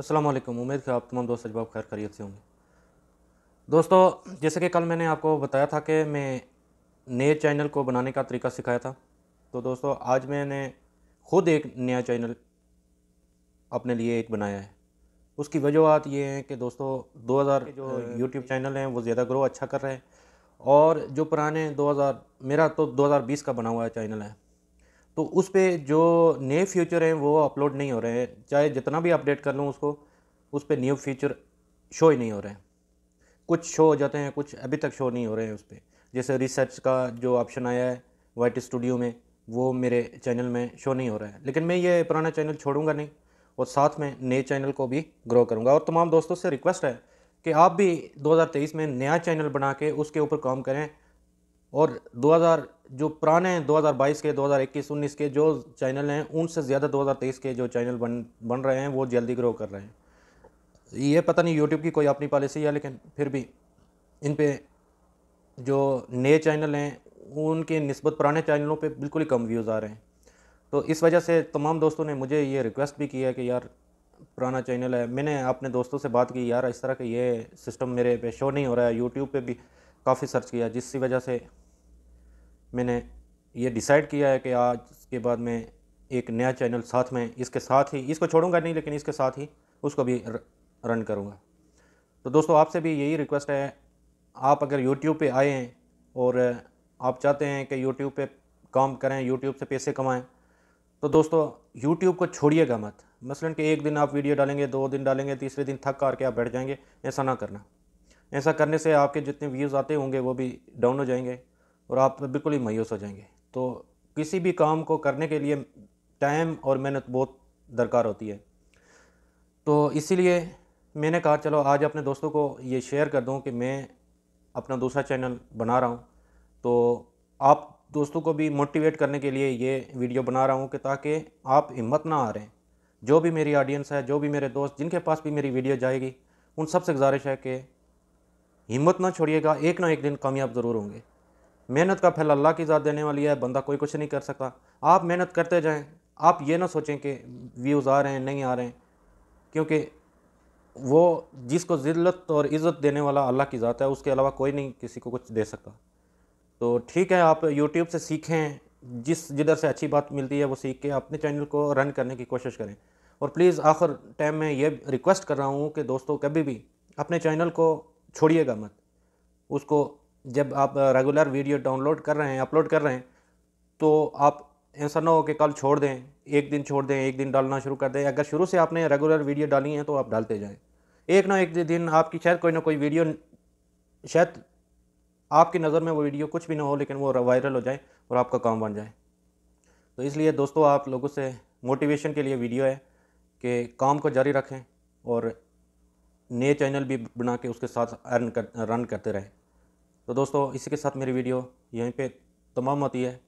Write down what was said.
अस्सलाम वालेकुम उम्मीद है आप तमाम दोस्त अजबाब खैर खरीत से होंगे दोस्तों जैसे कि कल मैंने आपको बताया था कि मैं नए चैनल को बनाने का तरीका सिखाया था तो दोस्तों आज मैंने खुद एक नया चैनल अपने लिए एक बनाया है उसकी वजूहत ये है कि दोस्तों 2000 जो यूट्यूब चैनल हैं वो ज़्यादा ग्रो अच्छा कर रहे हैं और जो पुराने 2000 मेरा तो 2020 का बना हुआ चैनल है तो उस पर जो नए फीचर हैं वो अपलोड नहीं हो रहे हैं चाहे जितना भी अपडेट कर लूँ उसको उस पर न्यू फीचर शो ही नहीं हो रहे हैं कुछ शो हो जाते हैं कुछ अभी तक शो नहीं हो रहे हैं उस पर जैसे रिसर्च का जो ऑप्शन आया है वाइट स्टूडियो में वो मेरे चैनल में शो नहीं हो रहा है लेकिन मैं ये पुराना चैनल छोड़ूंगा नहीं और साथ में नए चैनल को भी ग्रो करूंगा और तमाम दोस्तों से रिक्वेस्ट है कि आप भी 2023 में नया चैनल बना के उसके ऊपर काम करें और 2000 जो पुराने 2022 के 2021 19 के जो चैनल हैं उनसे ज़्यादा 2023 के जो चैनल बन बन रहे हैं वो जल्दी ग्रो कर रहे हैं ये पता नहीं यूट्यूब की कोई अपनी पॉलिसी है लेकिन फिर भी इन पर जो नए चैनल हैं उनके नस्बत पुराने चैनलों पर बिल्कुल ही कम व्यूज़ आ रहे हैं तो इस वजह से तमाम दोस्तों ने मुझे ये रिक्वेस्ट भी किया है कि यार पुराना चैनल है मैंने अपने दोस्तों से बात की यार इस तरह का ये सिस्टम मेरे पे शो नहीं हो रहा है यूट्यूब पे भी काफ़ी सर्च किया जिसकी वजह से मैंने ये डिसाइड किया है कि आज के बाद मैं एक नया चैनल साथ में इसके साथ ही इसको छोड़ूंगा नहीं लेकिन इसके साथ ही उसको भी रन करूँगा तो दोस्तों आपसे भी यही रिक्वेस्ट है आप अगर यूट्यूब पे आए हैं और आप चाहते हैं कि यूट्यूब पे काम करें यूट्यूब से पैसे कमाएं तो दोस्तों यूट्यूब को छोड़िएगा मत मसलन कि एक दिन आप वीडियो डालेंगे दो दिन डालेंगे तीसरे दिन थक कर के आप बैठ जाएंगे ऐसा ना करना ऐसा करने से आपके जितने व्यूज़ आते होंगे वो भी डाउन हो जाएंगे और आप बिल्कुल ही मायूस हो जाएंगे तो किसी भी काम को करने के लिए टाइम और मेहनत बहुत दरकार होती है तो इसीलिए मैंने कहा चलो आज अपने दोस्तों को ये शेयर कर दूँ कि मैं अपना दूसरा चैनल बना रहा हूँ तो आप दोस्तों को भी मोटिवेट करने के लिए ये वीडियो बना रहा हूँ कि ताकि आप हिम्मत ना आ रहे जो भी मेरी ऑडियंस है जो भी मेरे दोस्त जिनके पास भी मेरी वीडियो जाएगी उन सबसे गुजारिश है कि हिम्मत ना छोड़िएगा एक ना एक दिन कामयाब ज़रूर होंगे मेहनत का फल अल्लाह की ज़ात देने वाली है बंदा कोई कुछ नहीं कर सकता आप मेहनत करते जाएं आप ये ना सोचें कि व्यूज़ आ रहे हैं नहीं आ रहे हैं क्योंकि वो जिसको ज़िल्लत और इज़्ज़त देने वाला अल्लाह की ज़ात है उसके अलावा कोई नहीं किसी को कुछ दे सकता तो ठीक है आप यूट्यूब से सीखें जिस जिधर से अच्छी बात मिलती है वो सीख के अपने चैनल को रन करने की कोशिश करें और प्लीज़ आखिर टाइम में ये रिक्वेस्ट कर रहा हूँ कि दोस्तों कभी भी अपने चैनल को छोड़िएगा मत उसको जब आप रेगुलर वीडियो डाउनलोड कर रहे हैं अपलोड कर रहे हैं तो आप ऐसा ना हो कि कल छोड़ दें एक दिन छोड़ दें एक दिन डालना शुरू कर दें अगर शुरू से आपने रेगुलर वीडियो डाली है तो आप डालते जाएं एक ना एक दिन आपकी शायद कोई ना कोई वीडियो शायद आपकी नज़र में वो वीडियो कुछ भी ना हो लेकिन वो वायरल हो जाए और आपका काम बन जाए तो इसलिए दोस्तों आप लोगों से मोटिवेशन के लिए वीडियो है कि काम को जारी रखें और नए चैनल भी बना के उसके साथ अर्न कर रन करते रहें तो दोस्तों इसी के साथ मेरी वीडियो यहीं पे तमाम होती है